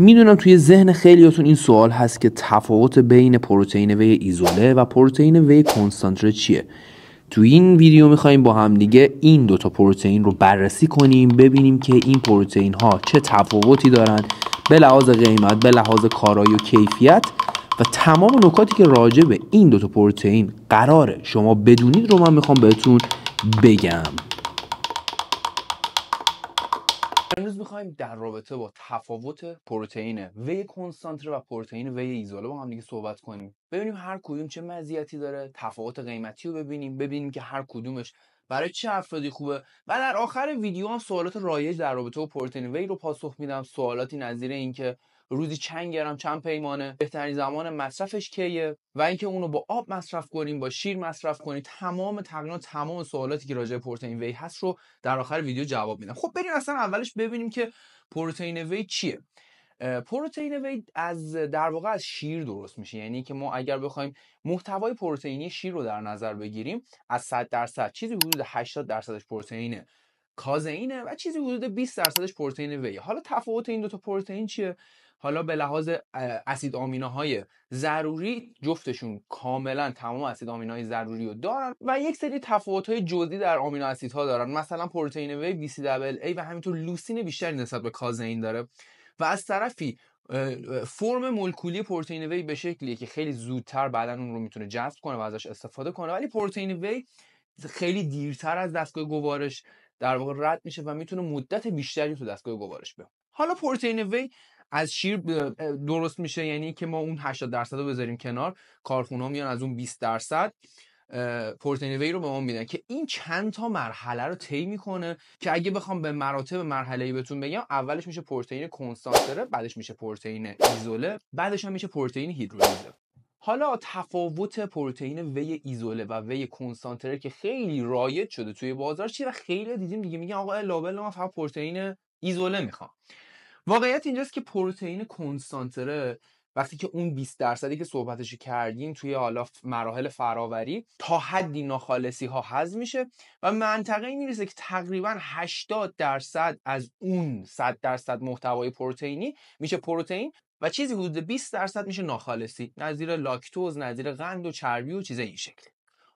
میدونم توی ذهن خیلیاتون این سوال هست که تفاوت بین پروتئین وی ایزوله و پروتئین وی کنسانتره چیه توی این ویدیو میخوایم با هم دیگه این دوتا پروتئین رو بررسی کنیم ببینیم که این پروتئین ها چه تفاوتی دارند به لحاظ قیمت به لحاظ کارایی و کیفیت و تمام نکاتی که راجع به این دوتا پروتئین قراره شما بدونید رو من میخوام بهتون بگم امروز میخوایم در رابطه با تفاوت پروتئین وی کنسانتره و پروتئین وی ایزوله با هم دیگه صحبت کنیم ببینیم هر کدوم چه مزیتی داره تفاوت قیمتی رو ببینیم ببینیم که هر کدومش برای چه افرادی خوبه و در آخر ویدیو هم سوالات رایج در رابطه با پروتئین وی رو پاسخ میدم سوالاتی نظیر اینکه روزی چند گرم چند پیمانه بهترین زمان مصرفش کیه و اینکه اونو با آب مصرف کنیم با شیر مصرف کنیم تمام تقریبا تمام سوالاتی که راجع به پروتئین وی هست رو در آخر ویدیو جواب میدم خب بریم اصلا اولش ببینیم که پروتئین وی چیه پروتئین وی از در واقع از شیر درست میشه یعنی که ما اگر بخوایم محتوای پروتئینی شیر رو در نظر بگیریم از 100 درصد چیزی حدود 80 درصدش پروتئینه کازئینه و چیزی حدود 20 درصدش پروتئین وی حالا تفاوت این دو تا پروتئین چیه حالا به لحاظ اسید های ضروری جفتشون کاملا تمام اسید های ضروری رو دارن و یک سری های جزئی در آمینو اسیدها دارن مثلا پروتئین وی ای و همینطور لوسین بیشتری نسبت به کازئین داره و از طرفی فرم مولکولی پروتئین وی به شکلیه که خیلی زودتر بعدا اون رو میتونه جذب کنه و ازش استفاده کنه ولی پروتئین وی خیلی دیرتر از دستگاه گوارش در واقع رد میشه و میتونه مدت بیشتری تو دستگاه گوارش بمونه حالا پروتئین وی از شیر درست میشه یعنی که ما اون 80 درصد رو بذاریم کنار کارخونه میان از اون 20 درصد وی رو به ما میدن که این چند تا مرحله رو طی میکنه که اگه بخوام به مراتب مرحله ای بهتون بگم اولش میشه پروتئین کنسانتره بعدش میشه پروتئین ایزوله بعدش هم میشه پروتئین هیدرولیزه حالا تفاوت پروتئین وی ایزوله و وی کنسانتره که خیلی رایج شده توی بازار چیه و خیلی دیدیم دیگه میگن آقا لابل ما فقط پروتئین ایزوله میخوام واقعیت اینجاست که پروتئین کنسانتره وقتی که اون 20 درصدی که صحبتش کردیم توی حالا مراحل فراوری تا حدی ناخالصی ها هضم میشه و منطقه این میرسه که تقریبا 80 درصد از اون 100 درصد محتوای پروتئینی میشه پروتئین و چیزی حدود 20 درصد میشه ناخالصی نظیر لاکتوز نظیر قند و چربی و چیزای این شکلی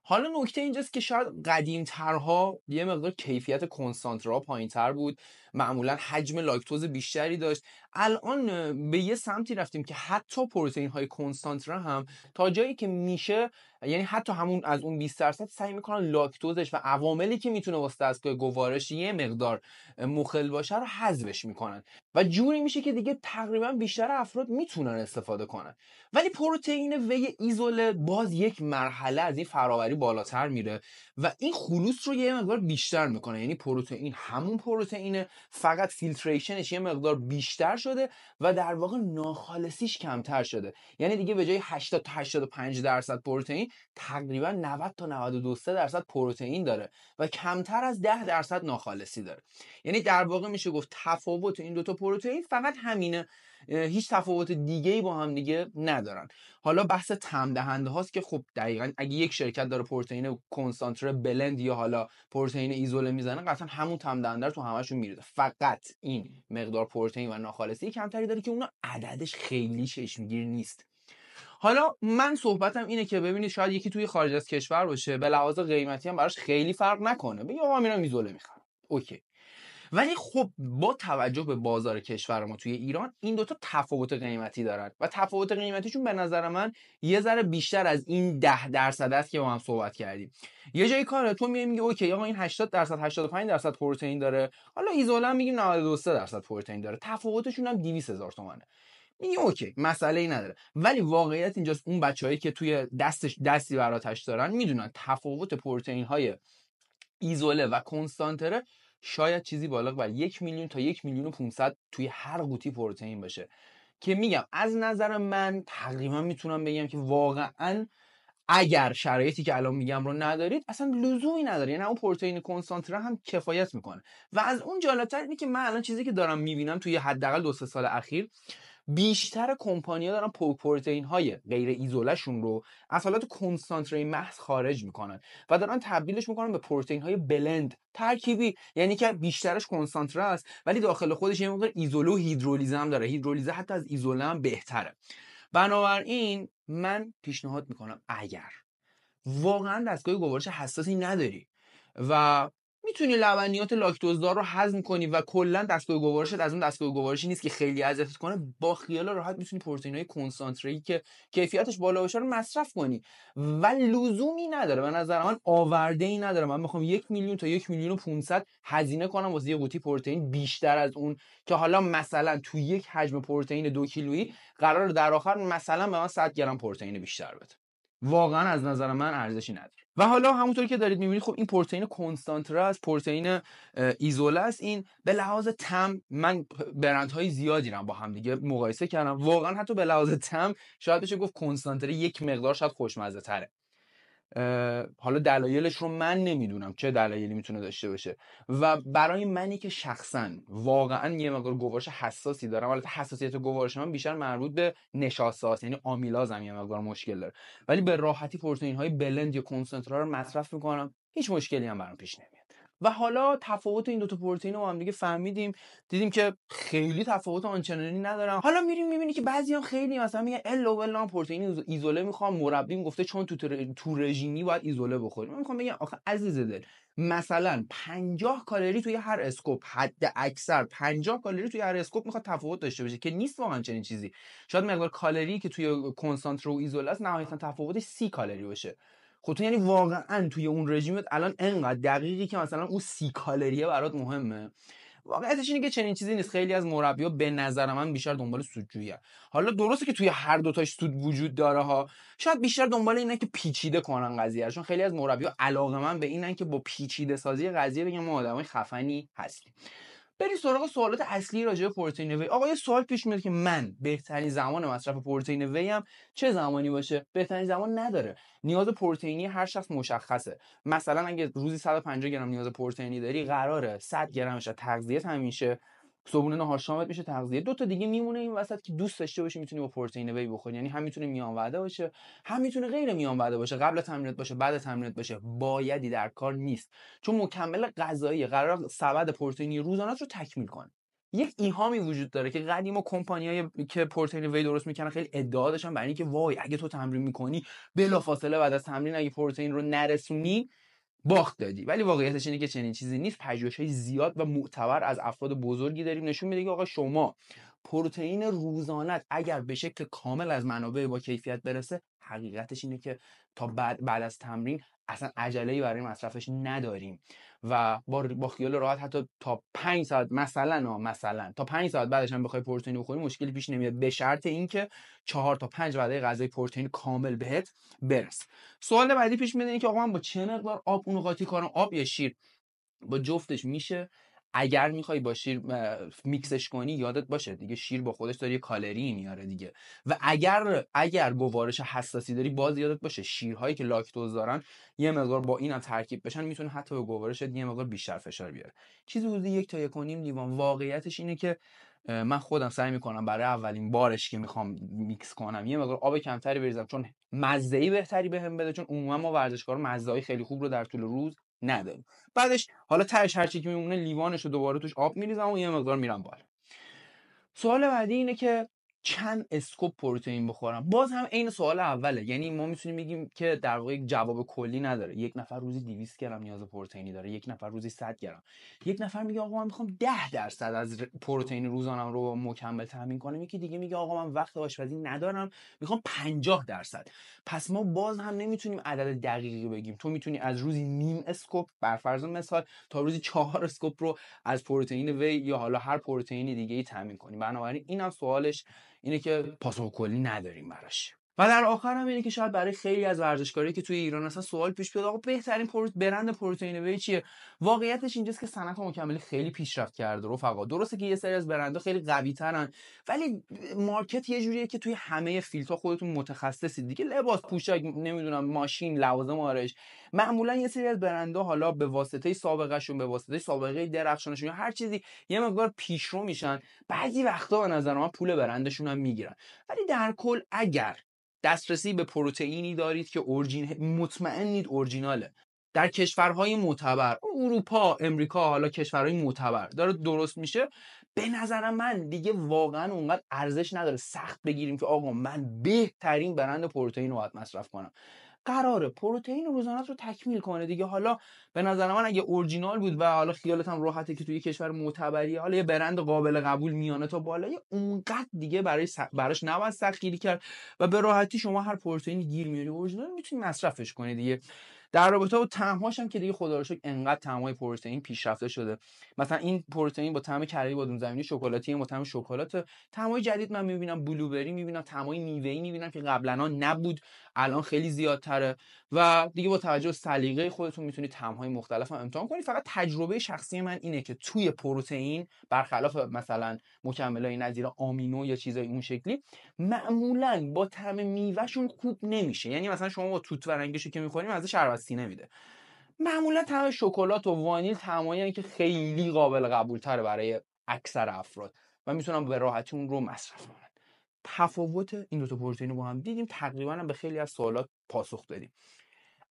حالا نکته اینجاست که شاید قدیمترها یه مقدار کیفیت کنسانترا پایینتر بود معمولا حجم لاکتوز بیشتری داشت الان به یه سمتی رفتیم که حتی پروتئین های کنسانتره هم تا جایی که میشه یعنی حتی همون از اون 20 درصد سعی میکنن لاکتوزش و عواملی که میتونه واسه دستگاه گوارش یه مقدار مخل باشه رو حذفش میکنن و جوری میشه که دیگه تقریبا بیشتر افراد میتونن استفاده کنن ولی پروتئین وی ایزوله باز یک مرحله از این فراوری بالاتر میره و این خلوص رو یه مقدار بیشتر میکنه یعنی پروتئین همون پروتئینه فقط فیلتریشنش یه مقدار بیشتر شده و در واقع ناخالصیش کمتر شده یعنی دیگه به جای 80 تا 85 درصد پروتئین تقریبا 90 تا 92 درصد پروتئین داره و کمتر از 10 درصد ناخالصی داره یعنی در واقع میشه گفت تفاوت این دوتا پروتئین فقط همینه هیچ تفاوت دیگه ای با هم دیگه ندارن حالا بحث تم دهنده هاست که خب دقیقا اگه یک شرکت داره پروتئین کنسانتره بلند یا حالا پروتئین ایزوله میزنه قطعا همون تم دهنده رو تو همشون میریزه فقط این مقدار پروتئین و ناخالصی کمتری داره که اونا عددش خیلی چشمگیر نیست حالا من صحبتم اینه که ببینید شاید یکی توی خارج از کشور باشه به لحاظ قیمتی هم براش خیلی فرق نکنه بگی من ایزوله اوکی ولی خب با توجه به بازار کشور ما توی ایران این دوتا تفاوت قیمتی دارن و تفاوت قیمتیشون به نظر من یه ذره بیشتر از این ده درصد است که با هم صحبت کردیم یه جایی کار تو میای میگی اوکی آقا این 80 درصد 85 درصد پروتئین داره حالا ایزولا میگیم 92 درصد پروتئین داره تفاوتشون هم 200 هزار تومانه میگه اوکی مسئله ای نداره ولی واقعیت اینجاست اون بچههایی که توی دستش دستی براتش دارن میدونن تفاوت پروتئین های ایزوله و کنستانتره شاید چیزی بالغ بر یک میلیون تا یک میلیون و 500 توی هر قوطی پروتئین باشه که میگم از نظر من تقریبا میتونم بگم که واقعا اگر شرایطی که الان میگم رو ندارید اصلا لزومی نداره یعنی اون پروتئین کنسانتره هم کفایت میکنه و از اون جالبتر اینه که من الان چیزی که دارم میبینم توی حداقل دو سه سال اخیر بیشتر ها دارن پوک پروتئین های غیر شون رو از حالت کنسانتره محض خارج میکنن و دارن تبدیلش میکنن به پروتئین های بلند ترکیبی یعنی که بیشترش کنسانتره است ولی داخل خودش یه مقدار ایزوله و هیدرولیزه هم داره هیدرولیزه حتی از ایزوله هم بهتره بنابراین من پیشنهاد میکنم اگر واقعا دستگاه گوارش حساسی نداری و میتونی لبنیات لاکتوزدار رو هضم کنی و کلا دستگاه گوارشت از اون دستگاه گوارشی نیست که خیلی اذیتت کنه با خیال راحت میتونی پروتئین های کنسانتری که کیفیتش بالا باشه رو مصرف کنی و لزومی نداره به نظر من آورده ای نداره من میخوام یک میلیون تا یک میلیون و 500 هزینه کنم واسه یه قوطی پروتئین بیشتر از اون که حالا مثلا تو یک حجم پروتئین دو کیلویی قرار در آخر مثلا به من 100 گرم پروتئین بیشتر بده واقعا از نظر من ارزشی نداره و حالا همونطور که دارید میبینید خب این پروتئین کنستانتره است پروتئین ایزوله است این به لحاظ تم من برندهای زیادی رو با هم دیگه مقایسه کردم واقعا حتی به لحاظ تم شاید بشه گفت کنستانتره یک مقدار شاید خوشمزه تره حالا دلایلش رو من نمیدونم چه دلایلی میتونه داشته باشه و برای منی که شخصا واقعا یه مقدار گوارش حساسی دارم البته حساسیت گوارش من بیشتر مربوط به است یعنی آمیلازم یه مقدار مشکل داره ولی به راحتی پروتئین های بلند یا کنسنترا رو مصرف میکنم هیچ مشکلی هم برام پیش نمیاد و حالا تفاوت این دوتا پروتئین رو هم دیگه فهمیدیم دیدیم که خیلی تفاوت آنچنانی ندارن حالا میریم میبینی که بعضی هم خیلی مثلا میگن ال و پروتئین ایزوله میخوام مربیم گفته چون تو, تو رژیمی باید ایزوله بخوریم من میخوام بگم آخه عزیز دل مثلا 50 کالری توی هر اسکوپ حد اکثر 50 کالری توی هر اسکوپ میخواد تفاوت داشته باشه که نیست واقعا چنین چیزی شاید مقدار کالری که توی کنسانتر و ایزوله است نهایتا تفاوتش 30 کالری باشه خب تو یعنی واقعا توی اون رژیمت الان انقدر دقیقی که مثلا اون سی کالریه برات مهمه واقعیتش اینه که چنین چیزی نیست خیلی از مربی‌ها به نظر من بیشتر دنبال سودجویی حالا درسته که توی هر دوتاش سود وجود داره ها شاید بیشتر دنبال اینه که پیچیده کنن قضیه چون خیلی از مربی‌ها علاقه من به اینن که با پیچیده سازی قضیه بگن ما آدمای خفنی هستیم بریم سراغ سوالات اصلی راجع به پروتئین وی آقا یه سوال پیش میاد که من بهترین زمان مصرف پروتئین وی هم چه زمانی باشه بهترین زمان نداره نیاز پروتئینی هر شخص مشخصه مثلا اگه روزی 150 گرم نیاز پروتئینی داری قراره 100 گرمش تغذیه تامین صبحونه نهار شامت میشه تغذیه دو تا دیگه میمونه این وسط که دوست داشته باشی میتونی با پروتئین وی بخوری یعنی هم میتونه میان وعده باشه هم میتونه غیر میان وعده باشه قبل تمرینات باشه بعد تمرینات باشه بایدی در کار نیست چون مکمل غذایی قرار سبد پروتئینی روزانه رو تکمیل کنه یک ایهامی وجود داره که قدیم و های که پروتئین وی درست میکنن خیلی ادعا داشتن برای اینکه وای اگه تو تمرین میکنی بلافاصله بعد از تمرین اگه پروتئین رو نرسونی باخت دادی ولی واقعیتش اینه که چنین چیزی نیست های زیاد و معتبر از افراد بزرگی داریم نشون میده که آقا شما پروتئین روزانت اگر به شکل کامل از منابع با کیفیت برسه حقیقتش اینه که تا بعد, بعد از تمرین اصلا عجله‌ای برای مصرفش نداریم و با با خیال راحت حتی تا 5 ساعت مثلا مثلا تا 5 ساعت بعدش هم بخوای پروتئین بخوری مشکلی پیش نمیاد به شرط اینکه 4 تا 5 وعده غذای پروتئین کامل بهت برس سوال بعدی پیش میاد که آقا من با چه مقدار آب اونو قاطی کنم آب یا شیر با جفتش میشه اگر میخوای با شیر میکسش کنی یادت باشه دیگه شیر با خودش داره کالری میاره دیگه و اگر اگر گوارش حساسی داری باز یادت باشه شیرهایی که لاکتوز دارن یه مقدار با اینا ترکیب بشن میتونه حتی به گوارشت یه مقدار بیشتر فشار بیاره چیزی حدود یک تا یک لیوان واقعیتش اینه که من خودم سعی میکنم برای اولین بارش که میخوام میکس کنم یه مقدار آب کمتری بریزم چون مزه بهتری بهم بده چون عموما ما ورزشکارا مزه خیلی خوب رو در طول روز نداریم بعدش حالا تهش هرچی که میمونه لیوانش رو دوباره توش آب میریزم و یه مقدار میرم بالا سوال بعدی اینه که چند اسکوپ پروتئین بخورم باز هم عین سوال اوله یعنی ما میتونیم بگیم که در واقع جواب کلی نداره یک نفر روزی 200 گرم نیاز پروتئینی داره یک نفر روزی 100 گرم یک نفر میگه آقا من میخوام 10 درصد از پروتئین روزانم رو مکمل تامین کنم یکی دیگه میگه آقا من وقت آشپزی ندارم میخوام 50 درصد پس ما باز هم نمیتونیم عدد دقیقی بگیم تو میتونی از روزی نیم اسکوپ بر فرض مثال تا روزی 4 اسکوپ رو از پروتئین وی یا حالا هر پروتئین دیگه ای تامین کنی بنابراین اینم سوالش اینه که پاسخ کلی نداریم براش و در آخر هم اینه که شاید برای خیلی از ورزشکاری که توی ایران اصلا سوال پیش بیاد آقا بهترین پروت برند پروتئین وی چیه واقعیتش اینجاست که صنعت مکمل خیلی پیشرفت کرده رفقا درسته که یه سری از برندها خیلی قوی ترن ولی مارکت یه جوریه که توی همه فیلترها خودتون متخصصید دیگه لباس پوشاک نمیدونم ماشین لوازم آرایش معمولا یه سری از برندها حالا به واسطه سابقه به واسطه سابقه درخشانشون یا هر چیزی یه مقدار پیشرو میشن بعضی وقتا به نظر من پول برندشون هم میگیرن ولی در کل اگر دسترسی به پروتئینی دارید که اورجین مطمئنید اورجیناله در کشورهای معتبر اروپا امریکا حالا کشورهای معتبر داره درست میشه به نظر من دیگه واقعا اونقدر ارزش نداره سخت بگیریم که آقا من بهترین برند پروتئین رو باید مصرف کنم قراره پروتئین روزانه رو تکمیل کنه دیگه حالا به نظر من اگه اورجینال بود و حالا خیالت هم راحته که توی کشور معتبری حالا یه برند قابل قبول میانه تا بالای اونقدر دیگه برای س... براش نباید گیری کرد و به راحتی شما هر پروتئینی گیر میاری اورجینال میتونی مصرفش کنی دیگه در رابطه با تمهاش هم که دیگه خدا رو شکر انقدر تمهای پروتئین پیشرفته شده مثلا این پروتئین با طعم کره بادون زمینی شکلاتی با طعم شکلات تمهای جدید من میبینم بلوبری می‌بینم تمهای میوه‌ای میبینم که قبلا نبود الان خیلی زیادتره و دیگه با توجه به سلیقه خودتون میتونید تمهای مختلف هم امتحان کنید فقط تجربه شخصی من اینه که توی پروتئین برخلاف مثلا مکملای نظیر آمینو یا چیزای اون شکلی معمولا با طعم میوهشون خوب نمیشه یعنی مثلا شما با توت ورنگشو که می‌خوریم ازش دستی نمیده معمولا طعم شکلات و وانیل طعمایی که خیلی قابل قبولتر برای اکثر افراد و میتونم به راحتی اون رو مصرف کنن تفاوت این دو پروتئین رو با هم دیدیم تقریبا هم به خیلی از سوالات پاسخ دادیم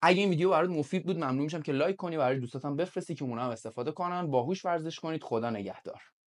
اگه این ویدیو برات مفید بود ممنون میشم که لایک کنی برای دوستاتم بفرستی که اونا هم استفاده کنن باهوش ورزش کنید خدا نگهدار